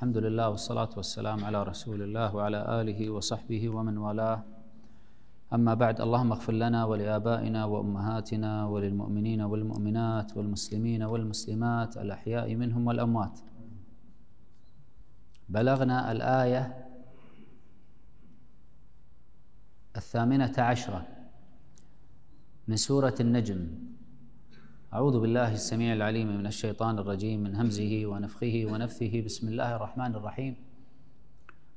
الحمد لله والصلاة والسلام على رسول الله وعلى آله وصحبه ومن والاه أما بعد اللهم اغفر لنا ولآبائنا وأمهاتنا وللمؤمنين والمؤمنات والمسلمين والمسلمات الأحياء منهم والأموات بلغنا الآية الثامنة عشرة من سورة النجم أعوذ بالله السميع العليم من الشيطان الرجيم من همزه ونفخه ونفثه بسم الله الرحمن الرحيم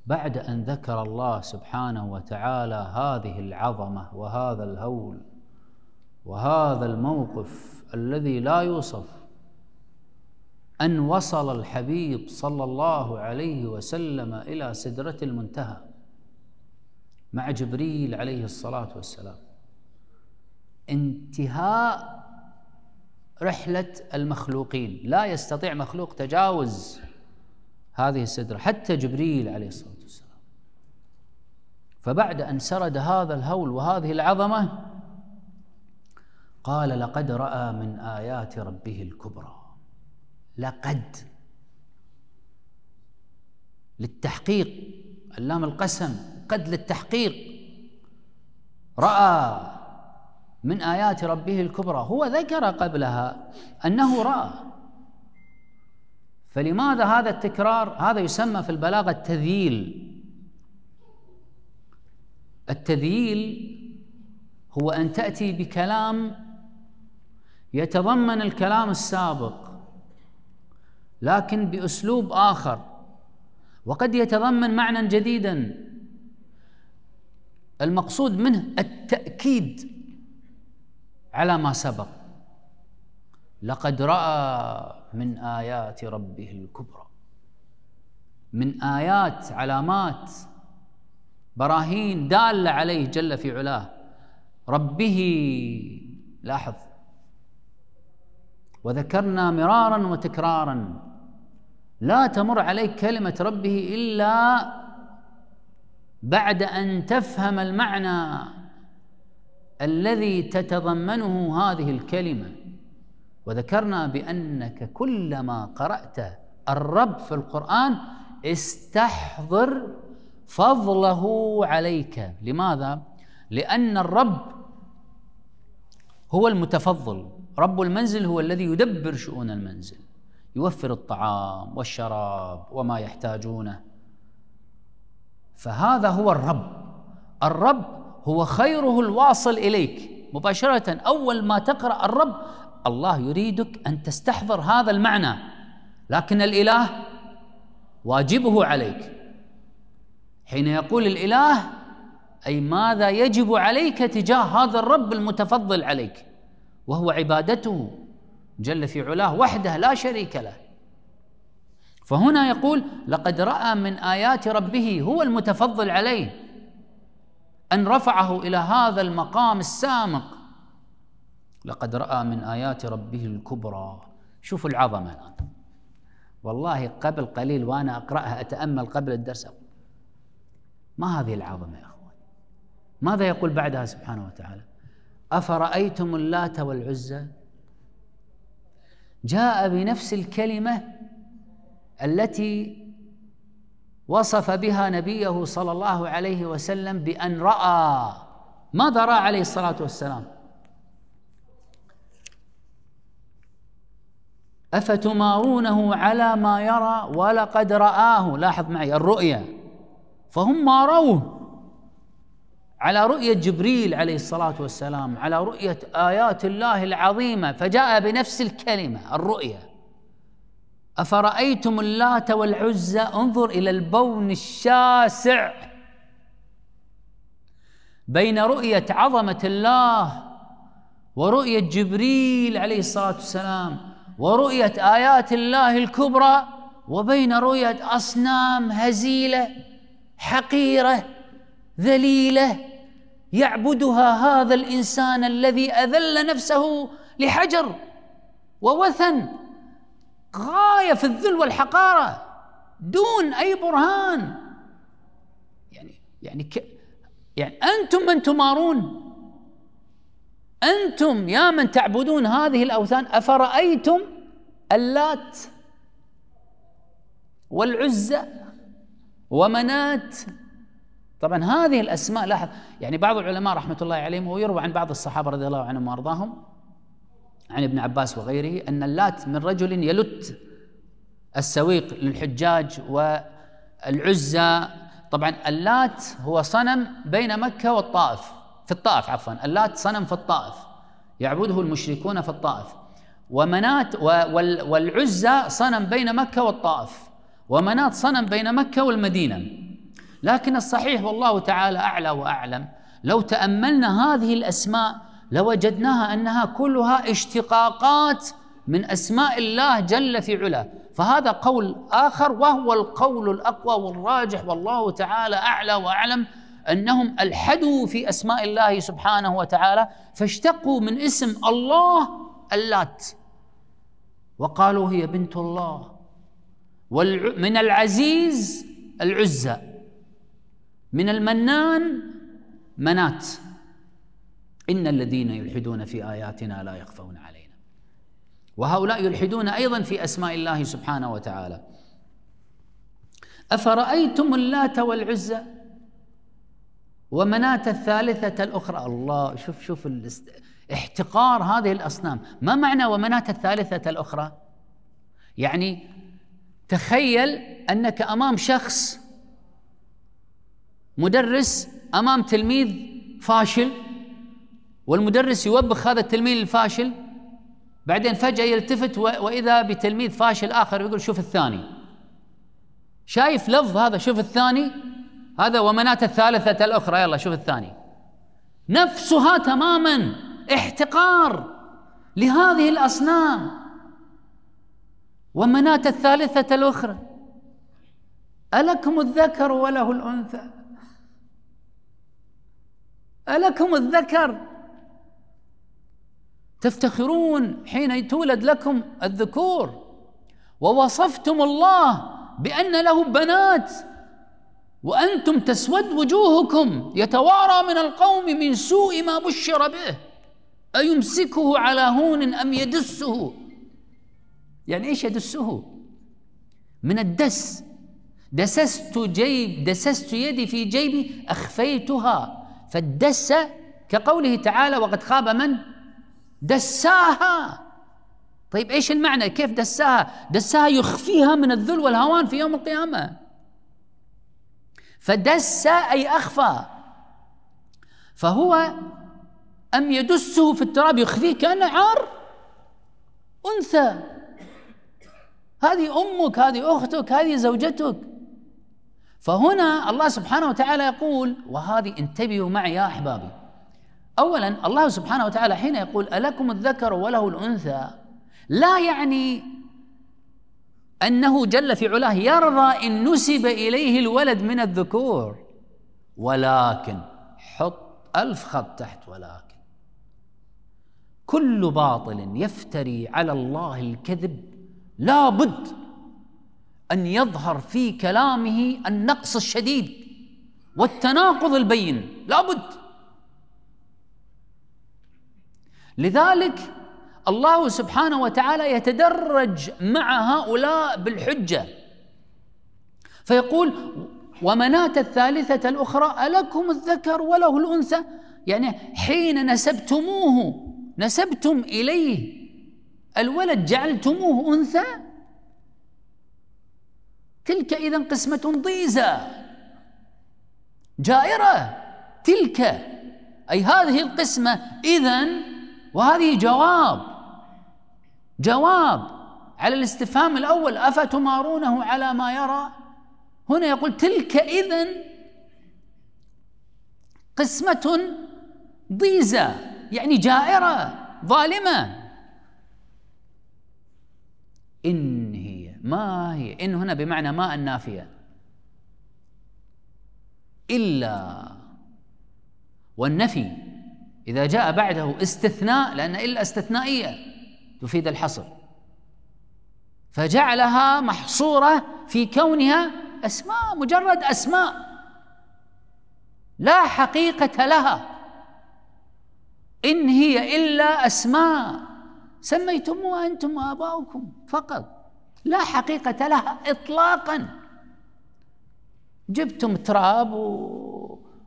بعد أن ذكر الله سبحانه وتعالى هذه العظمة وهذا الهول وهذا الموقف الذي لا يوصف أن وصل الحبيب صلى الله عليه وسلم إلى سدرة المنتهى مع جبريل عليه الصلاة والسلام انتهاء رحلة المخلوقين لا يستطيع مخلوق تجاوز هذه السدرة حتى جبريل عليه الصلاة والسلام فبعد أن سرد هذا الهول وهذه العظمة قال لقد رأى من آيات ربه الكبرى لقد للتحقيق اللام القسم قد للتحقيق رأى من آيات ربه الكبرى هو ذكر قبلها أنه رأى فلماذا هذا التكرار هذا يسمى في البلاغة التذييل التذييل هو أن تأتي بكلام يتضمن الكلام السابق لكن بأسلوب آخر وقد يتضمن معنى جديدا المقصود منه التأكيد على ما سبق لقد راى من ايات ربه الكبرى من ايات علامات براهين داله عليه جل في علاه ربه لاحظ وذكرنا مرارا وتكرارا لا تمر عليك كلمه ربه الا بعد ان تفهم المعنى الذي تتضمنه هذه الكلمه وذكرنا بانك كلما قرات الرب في القران استحضر فضله عليك لماذا لان الرب هو المتفضل رب المنزل هو الذي يدبر شؤون المنزل يوفر الطعام والشراب وما يحتاجونه فهذا هو الرب الرب هو خيره الواصل اليك مباشره اول ما تقرا الرب الله يريدك ان تستحضر هذا المعنى لكن الاله واجبه عليك حين يقول الاله اي ماذا يجب عليك تجاه هذا الرب المتفضل عليك وهو عبادته جل في علاه وحده لا شريك له فهنا يقول لقد راى من ايات ربه هو المتفضل عليه أن رفعه إلى هذا المقام السامق لقد رأى من آيات ربه الكبرى شوفوا العظمة الآن والله قبل قليل وأنا أقرأها أتأمل قبل الدرس أقول ما هذه العظمة يا أخوان ماذا يقول بعدها سبحانه وتعالى أفرأيتم اللات والعزى جاء بنفس الكلمة التي وصف بها نبيه صلى الله عليه وسلم بأن رأى ماذا رأى عليه الصلاة والسلام أفتمارونه على ما يرى ولقد رآه لاحظ معي الرؤية فهم ما روه على رؤية جبريل عليه الصلاة والسلام على رؤية آيات الله العظيمة فجاء بنفس الكلمة الرؤية أفرأيتم اللات والعزى انظر إلى البون الشاسع بين رؤية عظمة الله ورؤية جبريل عليه الصلاة والسلام ورؤية آيات الله الكبرى وبين رؤية أصنام هزيلة حقيرة ذليلة يعبدها هذا الإنسان الذي أذل نفسه لحجر ووثن غايه في الذل والحقاره دون اي برهان يعني يعني ك يعني انتم من تمارون انتم يا من تعبدون هذه الاوثان افرايتم اللات والعزى ومنات طبعا هذه الاسماء لاحظ يعني بعض العلماء رحمه الله عليهم ويروى عن بعض الصحابه رضي الله عنهم وارضاهم عن ابن عباس وغيره أن اللات من رجل يلت السويق للحجاج والعزى طبعا اللات هو صنم بين مكة والطائف في الطائف عفوا اللات صنم في الطائف يعبده المشركون في الطائف ومنات والعزى صنم بين مكة والطائف ومنات صنم بين مكة والمدينة لكن الصحيح والله تعالى أعلى وأعلم لو تأملنا هذه الأسماء لوجدناها أنها كلها اشتقاقات من أسماء الله جل في علاه فهذا قول آخر وهو القول الأقوى والراجح والله تعالى أعلى وأعلم أنهم ألحدوا في أسماء الله سبحانه وتعالى فاشتقوا من اسم الله اللات وقالوا هي بنت الله من العزيز العزى من المنان منات إن الذين يلحدون في آياتنا لا يخفون علينا وهؤلاء يلحدون أيضا في أسماء الله سبحانه وتعالى أفرأيتم اللات والعزى ومناة الثالثة الأخرى الله شوف شوف احتقار هذه الأصنام ما معنى ومناة الثالثة الأخرى يعني تخيل أنك أمام شخص مدرس أمام تلميذ فاشل والمدرس يوبخ هذا التلميذ الفاشل بعدين فجأة يلتفت وإذا بتلميذ فاشل آخر يقول شوف الثاني شايف لفظ هذا شوف الثاني هذا ومناة الثالثة الأخرى يلا شوف الثاني نفسها تماما احتقار لهذه الأصنام ومناة الثالثة الأخرى ألكم الذكر وله الأنثى ألكم الذكر تفتخرون حين تولد لكم الذكور ووصفتم الله بأن له بنات وأنتم تسود وجوهكم يتوارى من القوم من سوء ما بشر به أيمسكه على هون أم يدسه يعني إيش يدسه من الدس دسست جيب دسست يدي في جيبي أخفيتها فالدس كقوله تعالى وقد خاب من دساها طيب ايش المعنى كيف دساها دساها يخفيها من الذل والهوان في يوم القيامه فدس اي اخفى فهو ام يدسه في التراب يخفيه كان عار انثى هذه امك هذه اختك هذه زوجتك فهنا الله سبحانه وتعالى يقول وهذه انتبهوا معي يا احبابي اولا الله سبحانه وتعالى حين يقول الكم الذكر وله الانثى لا يعني انه جل في علاه يرضى ان نسب اليه الولد من الذكور ولكن حط الف خط تحت ولكن كل باطل يفتري على الله الكذب لابد ان يظهر في كلامه النقص الشديد والتناقض البين لابد لذلك الله سبحانه وتعالى يتدرج مع هؤلاء بالحجه فيقول ومناة الثالثة الأخرى ألكم الذكر وله الأنثى يعني حين نسبتموه نسبتم إليه الولد جعلتموه أنثى تلك إذا قسمة ضيزى جائرة تلك أي هذه القسمة إذا وهذه جواب جواب على الاستفهام الأول أفتمارونه على ما يرى هنا يقول تلك إذن قسمة ضيزة يعني جائرة ظالمة إن هي ما هي إن هنا بمعنى ما النافية إلا والنفي إذا جاء بعده استثناء لأن إلا استثنائية تفيد الحصر فجعلها محصورة في كونها أسماء مجرد أسماء لا حقيقة لها إن هي إلا أسماء سميتموها أنتم وآباؤكم فقط لا حقيقة لها إطلاقا جبتم تراب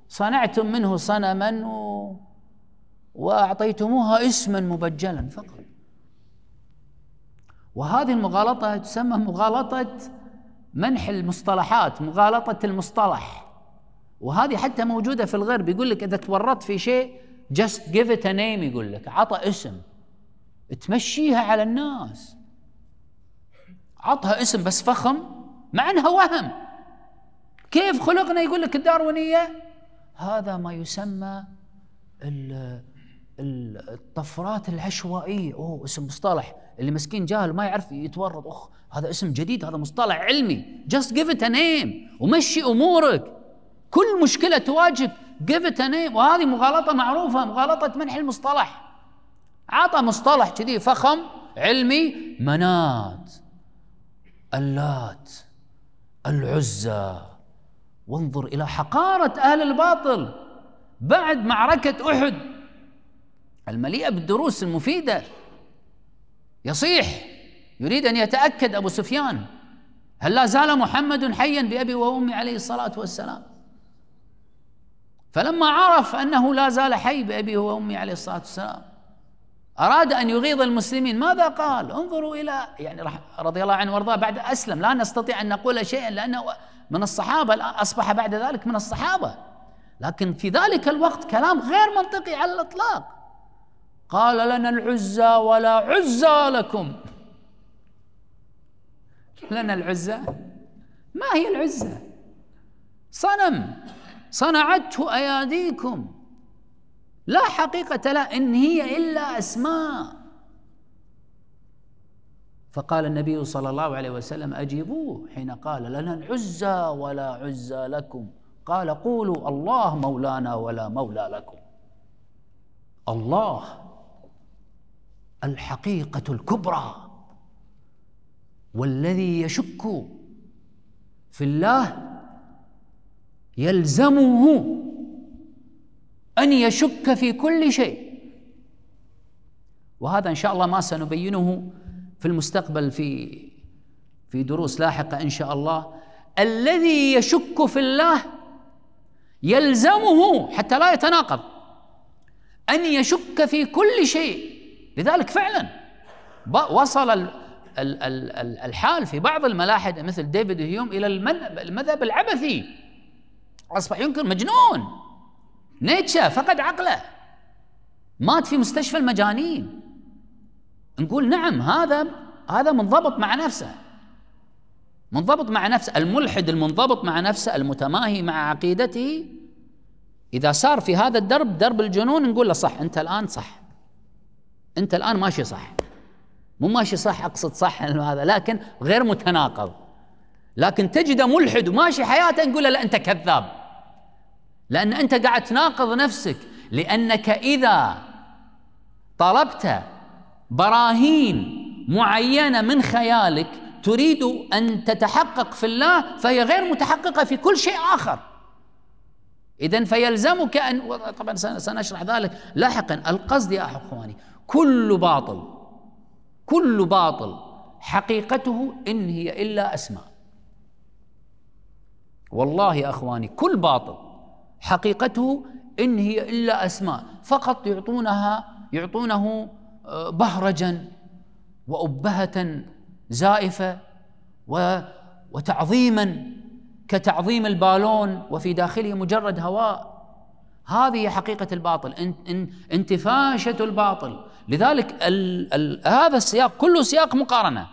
وصنعتم منه صنما و وأعطيتموها اسما مبجلا فقط وهذه المغالطة تسمى مغالطة منح المصطلحات مغالطة المصطلح وهذه حتى موجودة في الغرب يقول لك إذا تورطت في شيء just give it a name يقول لك عطى اسم تمشيها على الناس عطها اسم بس فخم مع انها وهم كيف خلقنا يقول لك الداروينيه هذا ما يسمى الطفرات العشوائيه اوه اسم مصطلح اللي مسكين جاهل ما يعرف يتورط اخ هذا اسم جديد هذا مصطلح علمي جاست جيف ات نيم ومشي امورك كل مشكله تواجهك جيف ات نيم وهذه مغالطه معروفه مغالطه منح المصطلح عطى مصطلح كذي فخم علمي منات اللات العزى وانظر الى حقاره اهل الباطل بعد معركه احد المليئة بالدروس المفيدة يصيح يريد أن يتأكد أبو سفيان هل لا زال محمد حيا بأبي وأمي عليه الصلاة والسلام فلما عرف أنه لا زال حي بأبي وأمي عليه الصلاة والسلام أراد أن يغيظ المسلمين ماذا قال انظروا إلى يعني رضي الله عنه وارضاه بعد أسلم لا نستطيع أن نقول شيئا لأنه من الصحابة أصبح بعد ذلك من الصحابة لكن في ذلك الوقت كلام غير منطقي على الإطلاق قال لنا العزى ولا عزى لكم لنا العزى ما هي العزى صنم صنعته أياديكم لا حقيقة لا إن هي إلا أسماء فقال النبي صلى الله عليه وسلم أجيبوه حين قال لنا العزى ولا عزى لكم قال قولوا الله مولانا ولا مولى لكم الله الحقيقه الكبرى والذي يشك في الله يلزمه ان يشك في كل شيء وهذا ان شاء الله ما سنبينه في المستقبل في في دروس لاحقه ان شاء الله الذي يشك في الله يلزمه حتى لا يتناقض ان يشك في كل شيء لذلك فعلا وصل الحال في بعض الملاحد مثل ديفيد هيوم الى المذهب العبثي اصبح ينكر مجنون نيتشه فقد عقله مات في مستشفى المجانين نقول نعم هذا هذا منضبط مع نفسه منضبط مع نفسه الملحد المنضبط مع نفسه المتماهي مع عقيدته اذا صار في هذا الدرب درب الجنون نقول له صح انت الان صح انت الان ماشي صح مو ماشي صح اقصد صح هذا لكن غير متناقض لكن تجده ملحد وماشي حياته نقول له لا انت كذاب لان انت قاعد تناقض نفسك لانك اذا طلبت براهين معينه من خيالك تريد ان تتحقق في الله فهي غير متحققه في كل شيء اخر اذا فيلزمك ان طبعا سنشرح ذلك لاحقا القصد يا اخواني كل باطل كل باطل حقيقته إن هي إلا أسماء والله يا أخواني كل باطل حقيقته إن هي إلا أسماء فقط يعطونها يعطونه آه، بهرجا وأبهة زائفة وتعظيما كتعظيم البالون وفي داخله مجرد هواء هذه حقيقة الباطل انتفاشة الباطل لذلك الـ الـ هذا السياق كله سياق مقارنه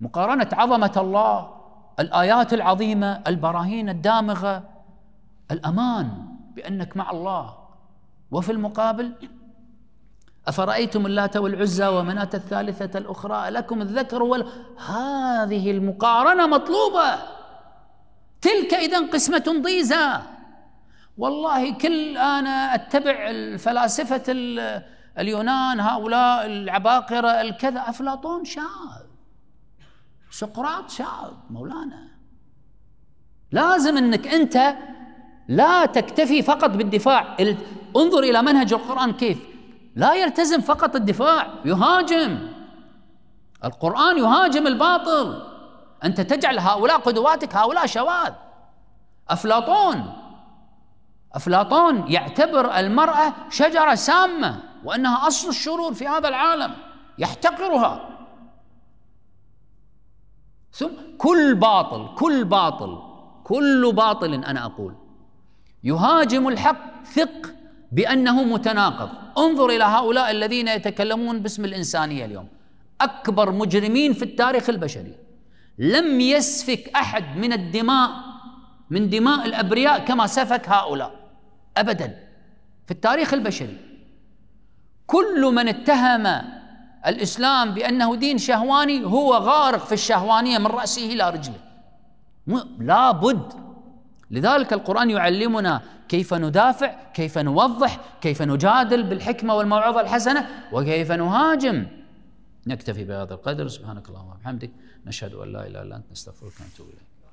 مقارنه عظمه الله الايات العظيمه البراهين الدامغه الامان بانك مع الله وفي المقابل أفرأيتم اللات والعزى ومناة الثالثة الأخرى لكم الذكر وال... هذه المقارنة مطلوبة تلك إذا قسمة ضيزى والله كل أنا أتبع الفلاسفة اليونان هؤلاء العباقرة الكذا أفلاطون شاذ سقراط شاذ مولانا لازم أنك أنت لا تكتفي فقط بالدفاع انظر إلى منهج القرآن كيف لا يلتزم فقط الدفاع يهاجم القرآن يهاجم الباطل أنت تجعل هؤلاء قدواتك هؤلاء شواذ أفلاطون أفلاطون يعتبر المرأة شجرة سامة وأنها أصل الشرور في هذا العالم يحتقرها ثم كل باطل كل باطل كل باطل أنا أقول يهاجم الحق ثق بأنه متناقض انظر إلى هؤلاء الذين يتكلمون باسم الإنسانية اليوم أكبر مجرمين في التاريخ البشري لم يسفك أحد من الدماء من دماء الأبرياء كما سفك هؤلاء أبدا في التاريخ البشري كل من اتهم الاسلام بانه دين شهواني هو غارق في الشهوانيه من راسه الى رجله لابد لذلك القران يعلمنا كيف ندافع كيف نوضح كيف نجادل بالحكمه والموعظه الحسنه وكيف نهاجم نكتفي بهذا القدر سبحانك اللهم وبحمدك نشهد ان لا اله الا انت نستغفرك ونتوب اليك